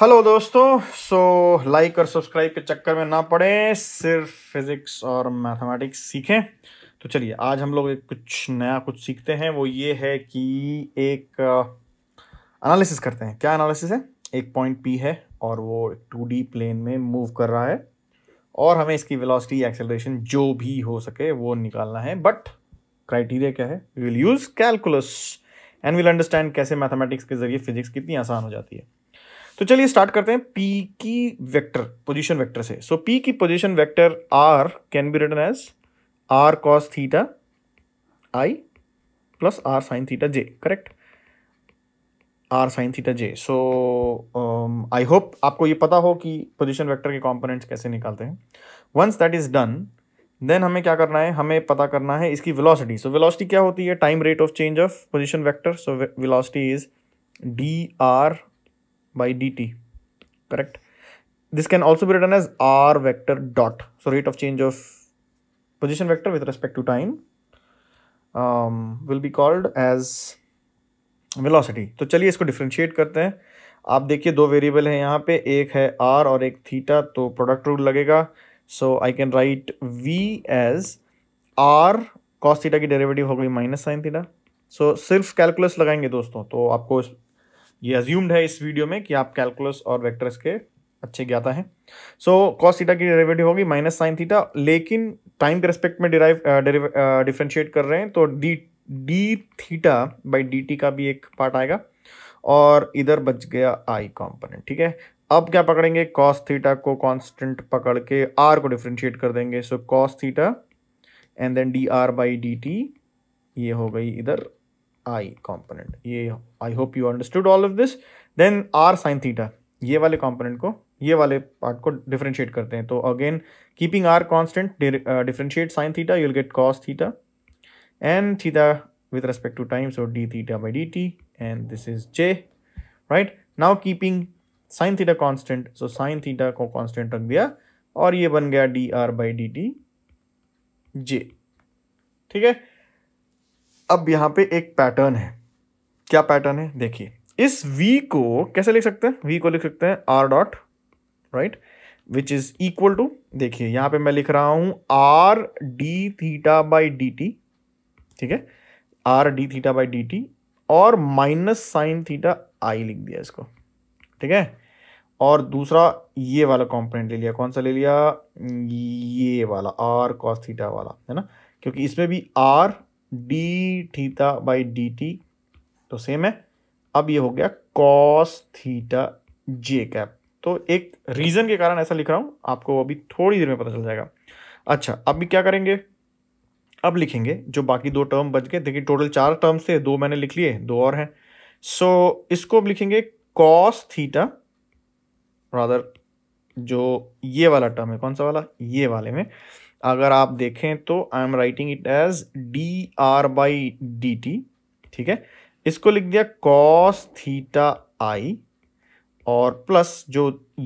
hello दोस्तों so like और subscribe के चक्कर में ना पड़े सिर्फ फिज़िक्स और मैथमेटिक्स सीखें तो चलिए आज हम लोग एक कुछ नया कुछ सीखते हैं वो ये है कि एक एनालिसिस uh, करते हैं क्या एनालिसिस है एक पॉइंट पी है और वो टू डी प्लेन में मूव कर रहा है और हमें इसकी वेलोसिटी एक्सेलरेशन जो भी हो सके वो निकालना है बट क्राइटीरिया क्या है we will use calculus and will understand कैसे मैथमेटिक्स के ज़रिए फिजिक्स कितनी आसान हो जाती है तो चलिए स्टार्ट करते हैं पी की वेक्टर पोजीशन वेक्टर से सो so, पी की position vector r can be written as r cos theta i plus r sine theta j correct r sine theta j so I hope आपको ये पता हो कि position vector के components कैसे निकालते हैं once that is done then हमें क्या करना है हमें पता करना है इसकी वेलोसिटी सो वेलोसिटी क्या होती है time rate of change of position vector so velocity is d r by dt correct this can also be written as r vector dot so rate of change of position vector with respect to time um, will be called as velocity तो चलिए इसको differentiate करते हैं आप देखिए दो variable हैं यहाँ पे एक है r और एक थीटा तो प्रोडक्ट रूल लगेगा so I can write v as r cos theta की डेरिवेटिव हो गई माइनस साइन थीटा सो सिर्फ कैलकुलस लगाएंगे दोस्तों तो आपको ये अज्यूम्ड है इस वीडियो में कि आप कैलकुलस और वेक्टर्स के अच्छे ज्ञाता हैं सो कॉस थीटा की डेरिवेटिव होगी माइनस साइन थीटा लेकिन टाइम के रेस्पेक्ट में डिराइव डिफ्रेंशिएट uh, uh, कर रहे हैं तो d d theta by d t का भी एक पार्ट आएगा और इधर बच गया आई कॉम्पोनेंट ठीक है अब क्या पकड़ेंगे कॉस थीटा को कॉन्स्टेंट पकड़ के आर को डिफ्रेंशिएट कर देंगे so cos theta and then d r by d t ये हो गई इधर i कॉम्पोनेंट ये I hope you understood all of this then r sine theta ये वाले कॉम्पोनेंट को ये वाले पार्ट को डिफ्रेंशिएट करते हैं तो again keeping r constant differentiate sine theta you'll get cos theta and theta with respect to time so d theta by dt and this is j right now keeping sine theta constant so sine theta को constant रख दिया और ये बन गया dr by dt j ठीक है अब यहाँ पे एक पैटर्न है क्या पैटर्न है देखिए इस v को कैसे लिख सकते हैं v को लिख सकते हैं r dot right which is equal to देखिए यहाँ पे मैं लिख रहा हूँ r d theta by d t ठीक है r d theta by d t और माइनस साइन थीटा आई लिख दिया इसको ठीक है और दूसरा ये वाला कॉम्पोनेंट ले लिया कौन सा ले लिया ये वाला r cos थीटा वाला है ना क्योंकि इसमें भी r d theta by d t तो सेम है अब ये हो गया कॉस थीटा जे कैप तो एक रीज़न के कारण ऐसा लिख रहा हूं आपको अभी थोड़ी देर में पता चल जाएगा अच्छा अभी क्या करेंगे अब लिखेंगे जो बाकी दो टर्म बच गए देखिए टोटल चार टर्म्स थे दो मैंने लिख लिए दो और हैं सो so, इसको अब लिखेंगे कॉस थीटा रादर जो ये वाला टर्म है कौन सा वाला ये वाले में अगर आप देखें तो I am writing it as d r by d t ठीक है इसको लिख दिया कॉस थीटा आई और प्लस जो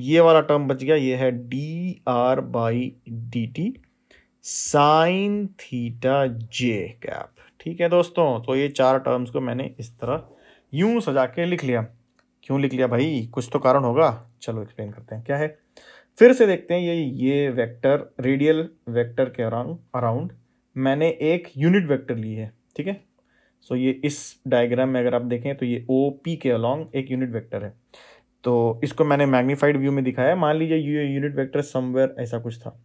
ये वाला टर्म बच गया ये है d r by d t sine theta j cap ठीक है दोस्तों तो ये चार टर्म्स को मैंने इस तरह यूं सजा के लिख लिया क्यों लिख लिया भाई कुछ तो कारण होगा चलो एक्सप्लेन करते हैं क्या है फिर से देखते हैं ये ये वेक्टर रेडियल वेक्टर के अराउंड अराउंड मैंने एक यूनिट वेक्टर ली है ठीक है सो ये इस डायग्राम में अगर आप देखें तो ये ओ पी के अलॉन्ग एक यूनिट वेक्टर है तो इसको मैंने मैग्नीफाइड व्यू में दिखाया मान लीजिए ये यूनिट वेक्टर समवेयर ऐसा कुछ था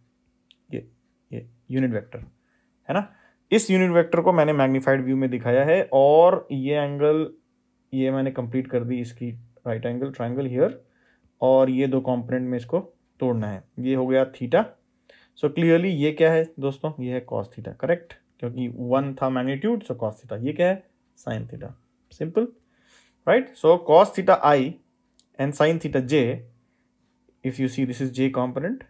ये ये यूनिट वेक्टर है ना इस यूनिट वेक्टर को मैंने मैग्नीफाइड व्यू में दिखाया है और ये एंगल ये मैंने कंप्लीट कर दी इसकी राइट एंगल ट्राइंगल हियर और ये दो कॉम्पोनेंट में इसको तोड़ना है ये हो गया थीटा सो so क्लियरली ये क्या है दोस्तों ये है कॉस थीटा करेक्ट क्योंकि वन था मैग्नीट्यूड सो कॉस थीटा ये क्या है sine theta simple right so cos theta i and sine theta j if you see this is j component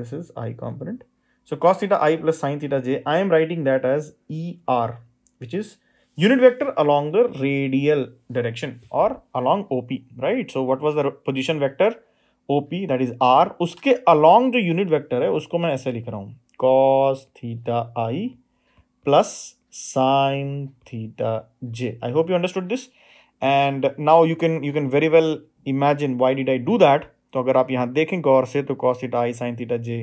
this is i component so cos theta i plus sine theta j I am writing that as e r which is unit vector along the radial direction और along OP right so what was the position vector O P that is r उसके along जो unit vector है उसको मैं ऐसे लिख रहा हूँ cos theta i plus sine theta j I hope you understood this and now you can you can very well imagine why did I do that तो अगर आप यहाँ देखें गौर से तो cos theta i sine theta j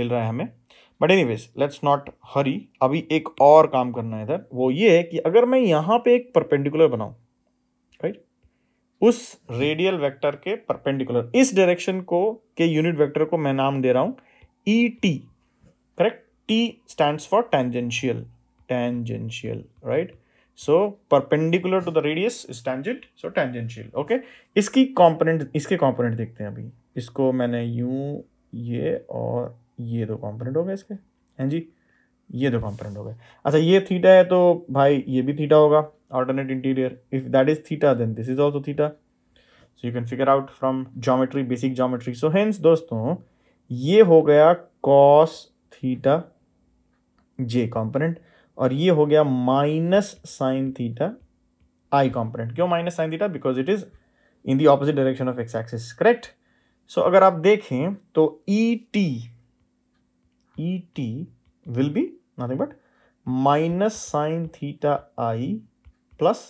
मिल रहा है हमें but anyways let's not हरी अभी एक और काम करना है इधर वो ये है कि अगर मैं यहाँ पे एक परपेंडिकुलर बनाऊँ उस रेडियल वेक्टर के परपेंडिकुलर इस डायरेक्शन को के यूनिट वेक्टर को मैं नाम दे रहा हूं e t correct t stands for tangential tangential right so perpendicular to the radius is so tangential okay इसकी कॉम्पोनेंट इसके कॉम्पोनेंट देखते हैं अभी इसको मैंने यू ये और ये दो कॉम्पोनेंट हो गए इसके हैं जी ये दो कॉम्पोनेंट हो गए अच्छा ये थीटा है तो भाई ये भी थीटा होगा alternate interior if that is theta then this is also theta so you can figure out from geometry basic geometry so hence दोस्तों ye ho gaya cos theta j component और ये हो गया minus sin theta i component क्यों minus sin theta because it is in the opposite direction of x axis correct so अगर आप देखें तो et et will be nothing but minus sin theta i plus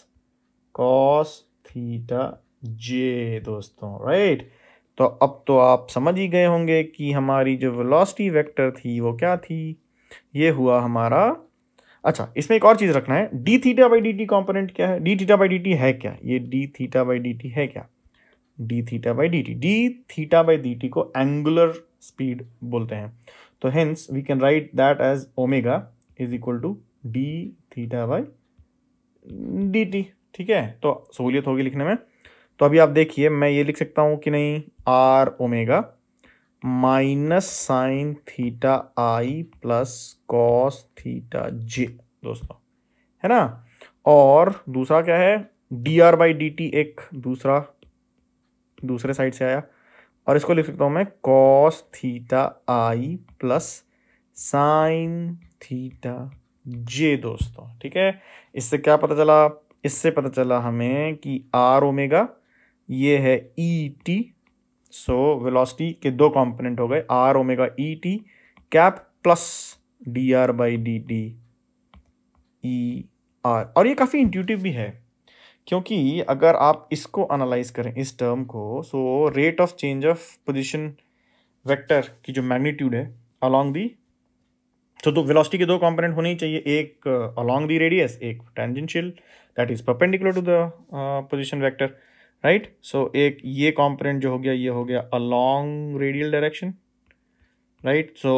cos theta j दोस्तों right तो अब तो आप समझ ही गए होंगे कि हमारी जो वेलोसिटी वेक्टर थी वो क्या थी ये हुआ हमारा अच्छा इसमें एक और चीज़ रखना है d theta by d t component क्या है d theta by d t है क्या ये d theta by d t है क्या d theta by d t d theta by d t को एंगुलर स्पीड बोलते हैं तो hence we can write that as omega is equal to d theta by d t ठीक है तो सहूलियत होगी लिखने में तो अभी आप देखिए मैं ये लिख सकता हूँ कि नहीं r omega minus sine theta i plus cos theta j दोस्तों है ना और दूसरा क्या है d r by d t एक दूसरा दूसरे साइड से आया और इसको लिख सकता हूँ मैं cos theta i plus sine theta j दोस्तों ठीक है इससे क्या पता चला इससे पता चला हमें कि आर ओमेगा ये है ई टी सो वेलोसिटी के दो कंपोनेंट हो गए r omega e t cap plus d r by d t e r और ये काफ़ी इंट्यूटिव भी है क्योंकि अगर आप इसको एनालाइज करें इस टर्म को so rate of change of position vector की जो मैग्नीट्यूड है अलॉन्ग दी तो दो वेलोसिटी के दो कंपोनेंट होने चाहिए एक अलोंग द रेडियस एक tangential that is perpendicular to the position vector right so एक ये कॉम्पोनेंट जो हो गया ये हो गया along radial direction right so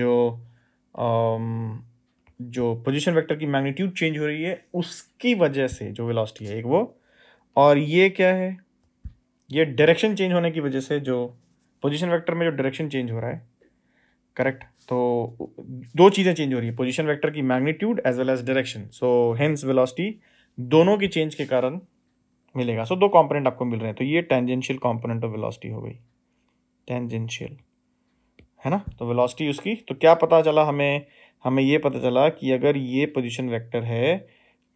जो um, जो पोजीशन वेक्टर की मैग्नीट्यूड चेंज हो रही है उसकी वजह से जो वेलोसिटी है एक वो और ये क्या है ये डायरेक्शन चेंज होने की वजह से जो पोजीशन वेक्टर में जो डायरेक्शन चेंज हो रहा है करेक्ट तो दो चीज़ें चेंज हो रही है पोजिशन वैक्टर की magnitude as well as direction so hence velocity दोनों के चेंज के कारण मिलेगा सो so, दो कॉम्पोनेंट आपको मिल रहे हैं तो ये टेंजेंशियल कॉम्पोनेंट ऑफ वेलासिटी हो गई टेंजेंशियल है ना तो वेलासिटी उसकी तो क्या पता चला हमें हमें ये पता चला कि अगर ये पोजिशन वैक्टर है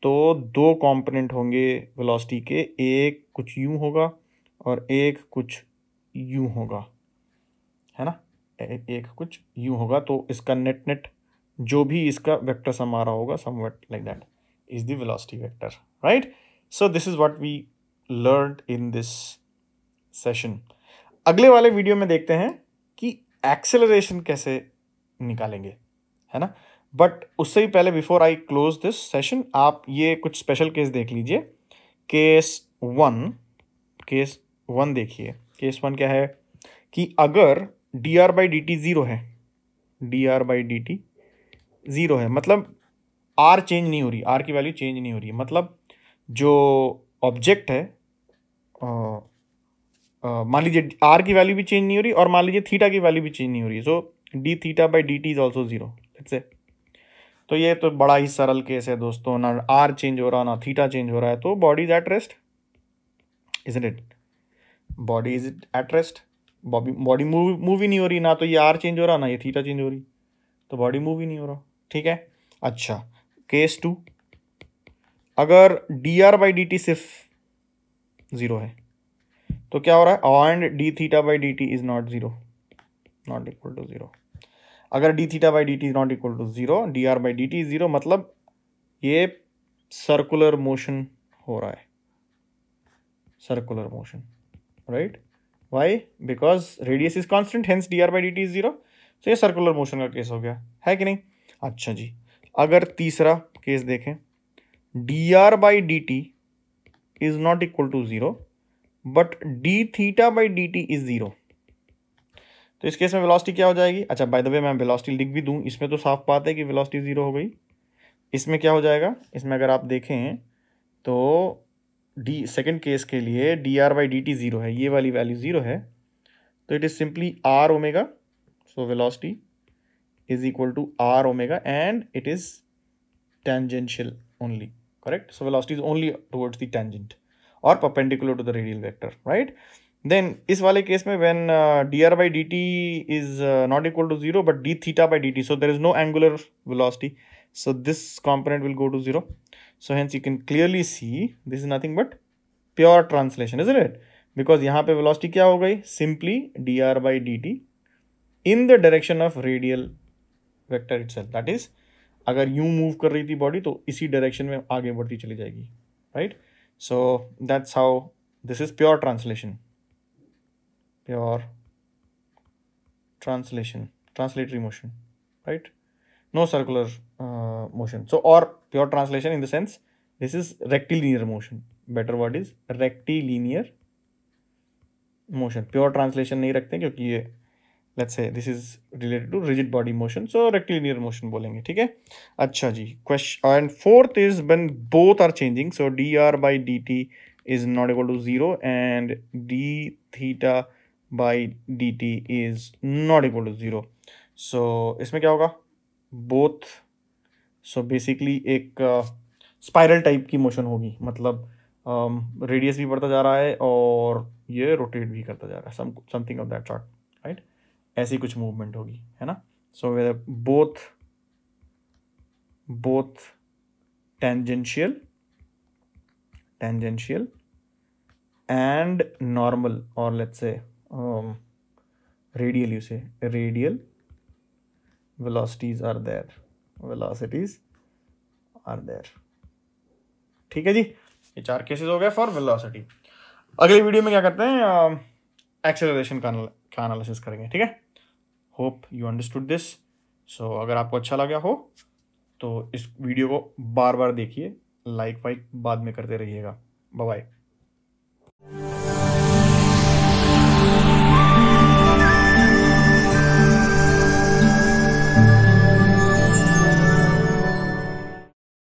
तो दो कॉम्पोनेंट होंगे वेलासिटी के एक कुछ यू होगा और एक कुछ यू होगा है ना एक कुछ यू होगा तो इसका नेट नेट जो भी इसका वेक्टर सम आ रहा होगा somewhat like that is the velocity vector right so this is what we learn in this session अगले वाले वीडियो में देखते हैं कि एक्सेलरेशन कैसे निकालेंगे है ना बट उससे ही पहले before I close this session आप ये कुछ स्पेशल केस देख लीजिए केस वन केस वन देखिए केस वन क्या है कि अगर d r by d t zero है d r by d t zero है मतलब आर चेंज नहीं हो रही आर की वैल्यू चेंज नहीं हो रही मतलब जो ऑब्जेक्ट है मान लीजिए आर की वैल्यू भी चेंज नहीं हो रही और मान लीजिए थीटा की वैल्यू भी चेंज नहीं हो रही है so d theta by d t is also zero तो ये तो बड़ा ही सरल केस है दोस्तों ना आर चेंज हो रहा ना थीटा चेंज हो रहा है तो body is at rest is it body is at rest body move move ही नहीं हो रही ना तो ये आर चेंज हो रहा ना ये थीटा चेंज हो रही तो बॉडी मूव ही नहीं हो रहा ठीक है अच्छा केस टू अगर d r by d t सिर्फ ज़ीरो है तो क्या हो रहा है and d theta by d t is not zero not equal to zero अगर d theta by d t is not equal to zero d r by d t is zero मतलब ये circular motion हो रहा है circular motion right why because radius is constant hence d r by d t is zero तो ये circular motion का case हो गया है कि नहीं अच्छा जी अगर तीसरा केस देखें d r by d t is not equal to zero but d theta by d t is zero तो इस केस में वेलोसिटी क्या हो जाएगी अच्छा बाय द वे मैं वेलोसिटी लिख भी दूं इसमें तो साफ बात है कि वेलोसिटी जीरो हो गई इसमें क्या हो जाएगा इसमें अगर आप देखें तो डी सेकेंड केस के लिए d r by d t zero है ये वाली वैल्यू जीरो है तो it is simply r omega so velocity is equal to r omega and it is tangential only correct so velocity is only towards the tangent और perpendicular to the radial vector right then इस वाले case में when d r by d t is not equal to zero but d theta by d T so there is no angular velocity so this component will go to zero so hence you can clearly see this is nothing but pure translation isn't it because yahan pe velocity kya ho gayi simply dr by dt in the direction of radial vector itself that is अगर यूं move कर रही थी body तो इसी direction में आगे बढ़ती चली जाएगी right so that's how this is pure translation pure translation translatory motion right no circular uh, motion so or pure translation in the sense this is rectilinear motion better word is rectilinear motion pure translation नहीं रखते क्योंकि ये let's say this is related to rigid body motion so rectilinear motion बोलेंगे ठीक है अच्छा जी question and fourth is when both are changing so d r by d t is not equal to zero and d theta by d t is not equal to zero so इसमें क्या होगा both so basically एक spiral uh, type की मोशन होगी मतलब radius um, भी बढ़ता जा रहा है और ये रोटेट भी करता जा रहा है something of that short right ऐसी कुछ मूवमेंट होगी है ना so we both both tangential tangential and normal और let's say radial you say radial velocities are there velocities are there ठीक है जी ये चार केसेस हो गए फॉर वेलोसिटी अगली वीडियो में क्या करते हैं एक्सेलरेशन का का एनालिसिस करेंगे ठीक है hope you understood this so अगर आपको अच्छा लगा हो तो इस वीडियो को बार बार देखिए लाइक वाइक बाद में करते रहिएगा बाय